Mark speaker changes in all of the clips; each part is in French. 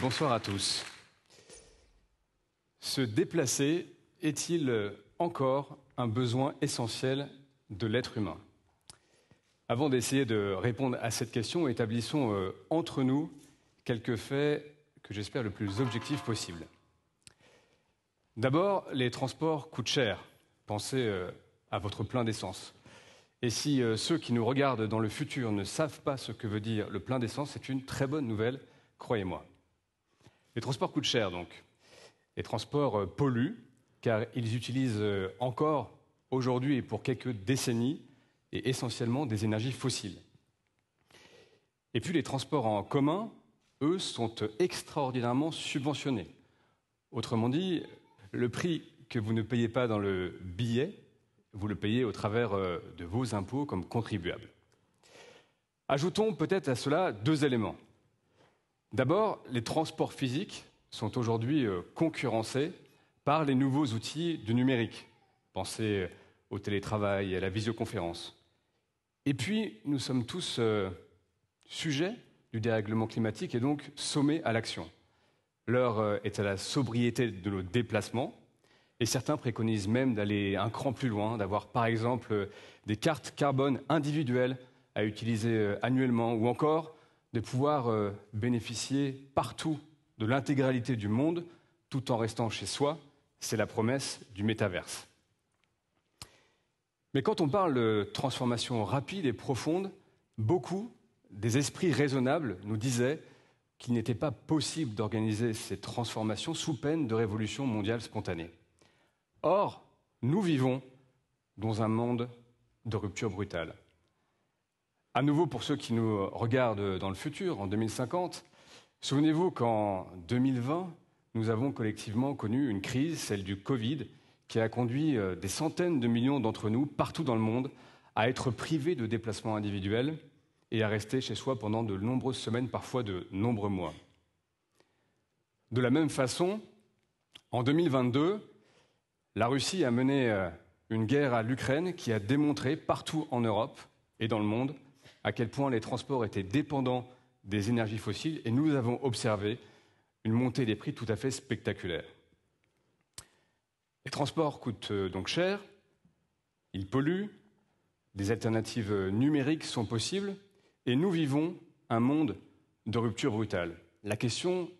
Speaker 1: bonsoir à tous. Se déplacer est-il encore un besoin essentiel de l'être humain Avant d'essayer de répondre à cette question, établissons euh, entre nous quelques faits que j'espère le plus objectif possible. D'abord, les transports coûtent cher. Pensez euh, à votre plein d'essence. Et si euh, ceux qui nous regardent dans le futur ne savent pas ce que veut dire le plein d'essence, c'est une très bonne nouvelle, croyez-moi. Les transports coûtent cher donc. Les transports euh, polluent, car ils utilisent euh, encore aujourd'hui et pour quelques décennies, et essentiellement des énergies fossiles. Et puis les transports en commun, eux, sont extraordinairement subventionnés. Autrement dit, le prix que vous ne payez pas dans le billet, vous le payez au travers euh, de vos impôts comme contribuable. Ajoutons peut-être à cela deux éléments. D'abord, les transports physiques sont aujourd'hui euh, concurrencés par les nouveaux outils du numérique. Pensez euh, au télétravail, et à la visioconférence. Et puis, nous sommes tous euh, sujets du dérèglement climatique et donc sommés à l'action. L'heure est à la sobriété de nos déplacements et certains préconisent même d'aller un cran plus loin, d'avoir par exemple des cartes carbone individuelles à utiliser annuellement ou encore de pouvoir euh, bénéficier partout de l'intégralité du monde tout en restant chez soi, c'est la promesse du métaverse. Mais quand on parle de transformation rapide et profonde, beaucoup des esprits raisonnables nous disaient qu'il n'était pas possible d'organiser ces transformations sous peine de révolution mondiale spontanée. Or, nous vivons dans un monde de rupture brutale. À nouveau, pour ceux qui nous regardent dans le futur, en 2050, souvenez-vous qu'en 2020, nous avons collectivement connu une crise, celle du Covid, qui a conduit euh, des centaines de millions d'entre nous, partout dans le monde, à être privés de déplacements individuels et à rester chez soi pendant de nombreuses semaines, parfois de nombreux mois. De la même façon, en 2022, la Russie a mené euh, une guerre à l'Ukraine qui a démontré partout en Europe et dans le monde à quel point les transports étaient dépendants des énergies fossiles et nous avons observé une montée des prix tout à fait spectaculaire. Les transports coûtent euh, donc cher, ils polluent, des alternatives euh, numériques sont possibles et nous vivons un monde de rupture brutale. La question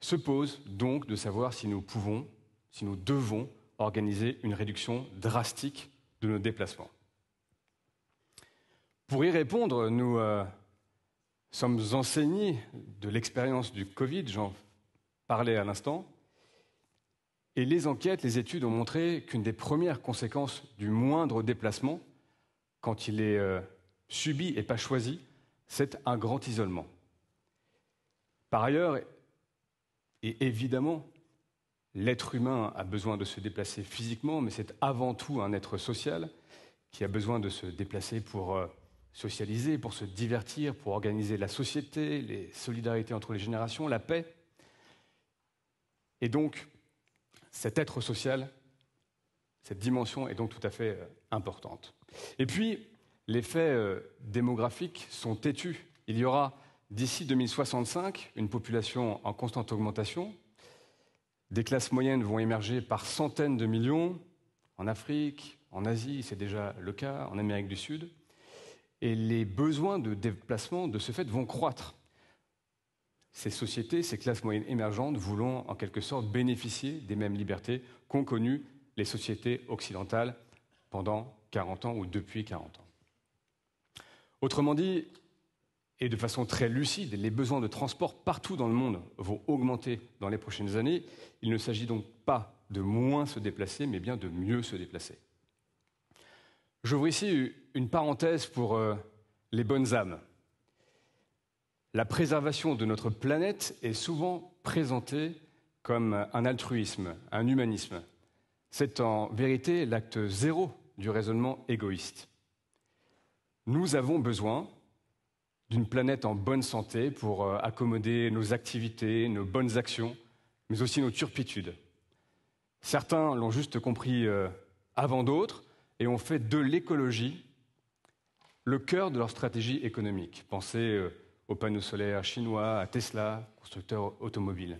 Speaker 1: se pose donc de savoir si nous pouvons, si nous devons organiser une réduction drastique de nos déplacements. Pour y répondre, nous euh, sommes enseignés de l'expérience du Covid, j'en parlais à l'instant, et les enquêtes, les études ont montré qu'une des premières conséquences du moindre déplacement, quand il est euh, subi et pas choisi, c'est un grand isolement. Par ailleurs, et évidemment, l'être humain a besoin de se déplacer physiquement, mais c'est avant tout un être social qui a besoin de se déplacer pour euh, socialiser, pour se divertir, pour organiser la société, les solidarités entre les générations, la paix. Et donc, cet être social, cette dimension est donc tout à fait euh, importante. Et puis, les faits euh, démographiques sont têtus. Il y aura d'ici 2065 une population en constante augmentation. Des classes moyennes vont émerger par centaines de millions en Afrique, en Asie, c'est déjà le cas, en Amérique du Sud et les besoins de déplacement de ce fait vont croître. Ces sociétés, ces classes moyennes émergentes voulant en quelque sorte bénéficier des mêmes libertés qu'ont connues les sociétés occidentales pendant 40 ans ou depuis 40 ans. Autrement dit, et de façon très lucide, les besoins de transport partout dans le monde vont augmenter dans les prochaines années. Il ne s'agit donc pas de moins se déplacer, mais bien de mieux se déplacer. J'ouvre ici une parenthèse pour euh, les bonnes âmes. La préservation de notre planète est souvent présentée comme un altruisme, un humanisme. C'est en vérité l'acte zéro du raisonnement égoïste. Nous avons besoin d'une planète en bonne santé pour euh, accommoder nos activités, nos bonnes actions, mais aussi nos turpitudes. Certains l'ont juste compris euh, avant d'autres, et ont fait de l'écologie le cœur de leur stratégie économique. Pensez euh, aux panneaux solaires chinois, à Tesla, constructeurs automobile.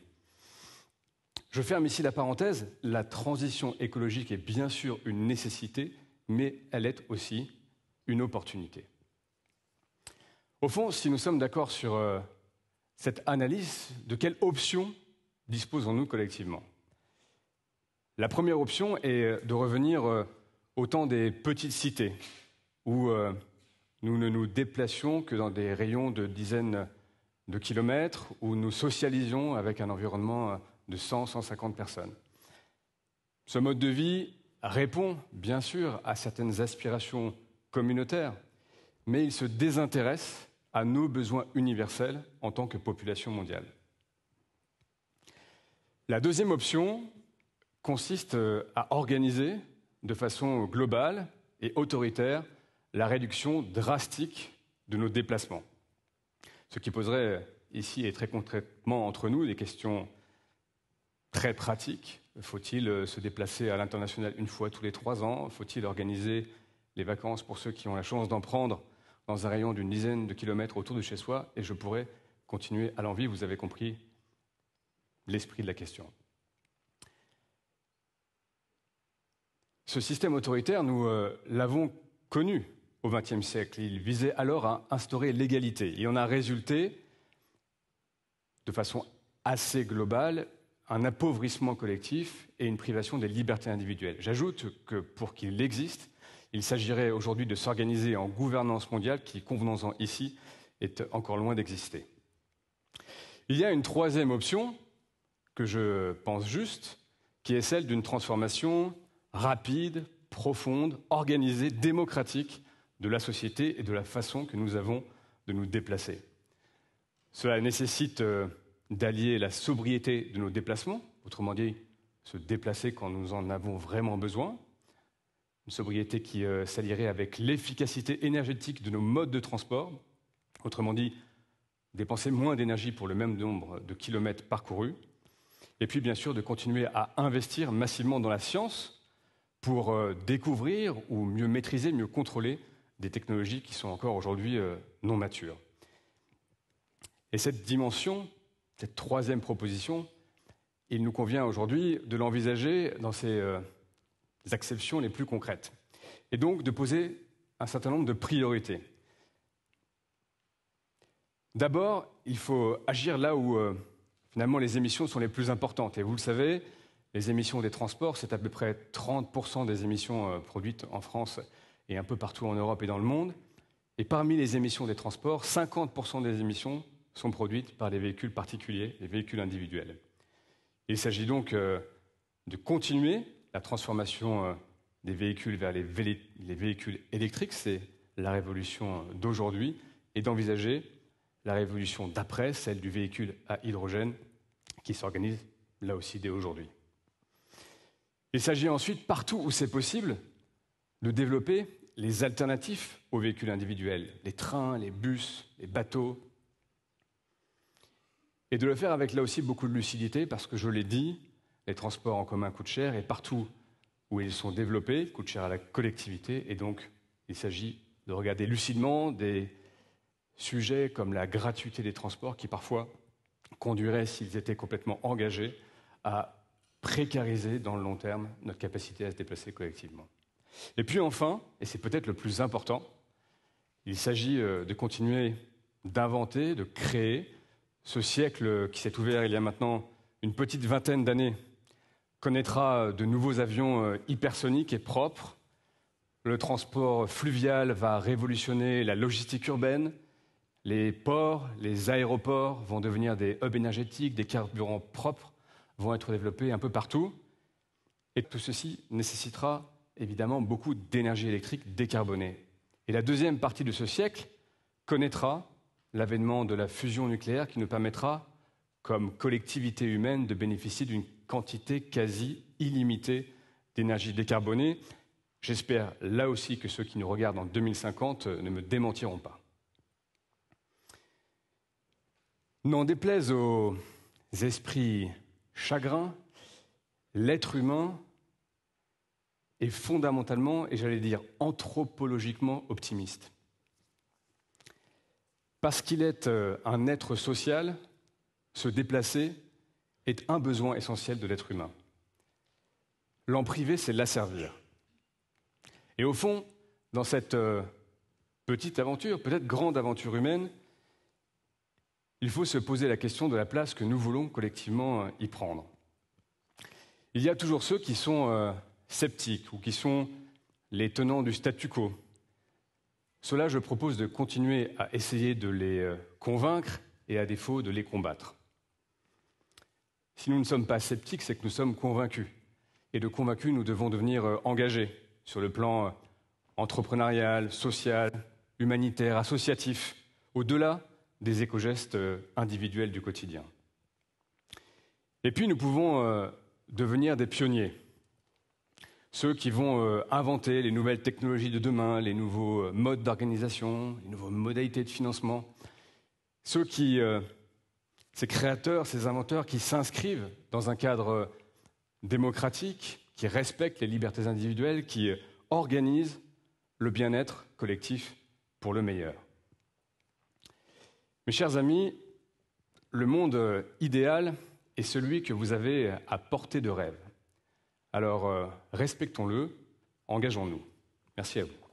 Speaker 1: Je ferme ici la parenthèse, la transition écologique est bien sûr une nécessité, mais elle est aussi une opportunité. Au fond, si nous sommes d'accord sur euh, cette analyse, de quelles options disposons-nous collectivement La première option est euh, de revenir Autant des petites cités, où euh, nous ne nous déplacions que dans des rayons de dizaines de kilomètres, où nous socialisions avec un environnement euh, de 100-150 personnes. Ce mode de vie répond, bien sûr, à certaines aspirations communautaires, mais il se désintéresse à nos besoins universels en tant que population mondiale. La deuxième option consiste euh, à organiser de façon globale et autoritaire la réduction drastique de nos déplacements. Ce qui poserait ici et très concrètement entre nous des questions très pratiques. Faut-il euh, se déplacer à l'international une fois tous les trois ans Faut-il organiser les vacances pour ceux qui ont la chance d'en prendre dans un rayon d'une dizaine de kilomètres autour de chez soi Et je pourrais continuer à l'envie, vous avez compris l'esprit de la question. Ce système autoritaire, nous euh, l'avons connu au XXe siècle. Il visait alors à instaurer l'égalité. Et en a résulté, de façon assez globale, un appauvrissement collectif et une privation des libertés individuelles. J'ajoute que pour qu'il existe, il s'agirait aujourd'hui de s'organiser en gouvernance mondiale qui, convenons-en ici, est encore loin d'exister. Il y a une troisième option, que je pense juste, qui est celle d'une transformation rapide, profonde, organisée, démocratique de la société et de la façon que nous avons de nous déplacer. Cela nécessite euh, d'allier la sobriété de nos déplacements, autrement dit, se déplacer quand nous en avons vraiment besoin, une sobriété qui euh, s'allierait avec l'efficacité énergétique de nos modes de transport, autrement dit, dépenser moins d'énergie pour le même nombre de kilomètres parcourus, et puis bien sûr de continuer à investir massivement dans la science pour euh, découvrir ou mieux maîtriser, mieux contrôler des technologies qui sont encore aujourd'hui euh, non matures. Et cette dimension, cette troisième proposition, il nous convient aujourd'hui de l'envisager dans ses euh, acceptions les plus concrètes, et donc de poser un certain nombre de priorités. D'abord, il faut agir là où finalement les émissions sont les plus importantes. Et vous le savez, les émissions des transports, c'est à peu près 30% des émissions euh, produites en France et un peu partout en Europe et dans le monde. Et parmi les émissions des transports, 50% des émissions sont produites par les véhicules particuliers, les véhicules individuels. Il s'agit donc euh, de continuer la transformation euh, des véhicules vers les, véhicules électriques, c'est la révolution d'aujourd'hui, et d'envisager la révolution d'après, celle du véhicule à hydrogène, qui s'organise là aussi dès aujourd'hui. Il s'agit ensuite, partout où c'est possible, de développer les alternatives aux véhicules individuels, les trains, les bus, les bateaux, et de le faire avec là aussi beaucoup de lucidité, parce que je l'ai dit, les transports en commun coûtent cher, et partout où ils sont développés, coûtent cher à la collectivité, et donc il s'agit de regarder lucidement des sujets comme la gratuité des transports, qui parfois conduiraient, s'ils étaient complètement engagés, à précariser dans le long terme notre capacité à se déplacer collectivement. Et puis enfin, et c'est peut-être le plus important, il s'agit euh, de continuer d'inventer, de créer ce siècle qui s'est ouvert il y a maintenant une petite vingtaine d'années connaîtra euh, de nouveaux avions euh, hypersoniques et propres. Le transport fluvial va révolutionner la logistique urbaine. Les ports, les aéroports vont devenir des hubs énergétiques, des carburants propres vont être développés un peu partout. Et tout ceci nécessitera évidemment beaucoup d'énergie électrique décarbonée. Et la deuxième partie de ce siècle connaîtra l'avènement de la fusion nucléaire qui nous permettra, comme collectivité humaine, de bénéficier d'une quantité quasi illimitée d'énergie décarbonée. J'espère là aussi que ceux qui nous regardent en 2050 euh, ne me démentiront pas. N'en déplaise aux esprits chagrin, l'être humain est fondamentalement, et j'allais dire anthropologiquement optimiste. Parce qu'il est euh, un être social, se déplacer est un besoin essentiel de l'être humain. L'en priver, c'est l'asservir. Et au fond, dans cette euh, petite aventure, peut-être grande aventure humaine, il faut se poser la question de la place que nous voulons collectivement euh, y prendre. Il y a toujours ceux qui sont euh, sceptiques ou qui sont les tenants du statu quo. Cela, je propose de continuer à essayer de les euh, convaincre et à défaut de les combattre. Si nous ne sommes pas sceptiques, c'est que nous sommes convaincus. Et de convaincus, nous devons devenir engagés sur le plan entrepreneurial, social, humanitaire, associatif, au-delà des éco-gestes euh, individuels du quotidien. Et puis nous pouvons euh, devenir des pionniers, ceux qui vont euh, inventer les nouvelles technologies de demain, les nouveaux modes d'organisation, les nouvelles modalités de financement, ceux qui, ces créateurs, ces inventeurs qui s'inscrivent dans un cadre démocratique, qui respectent les libertés individuelles, qui organisent le bien-être collectif pour le meilleur. Mes chers amis, le monde idéal est celui que vous avez à portée de rêve. Alors, euh, respectons-le, engageons-nous. Merci à vous.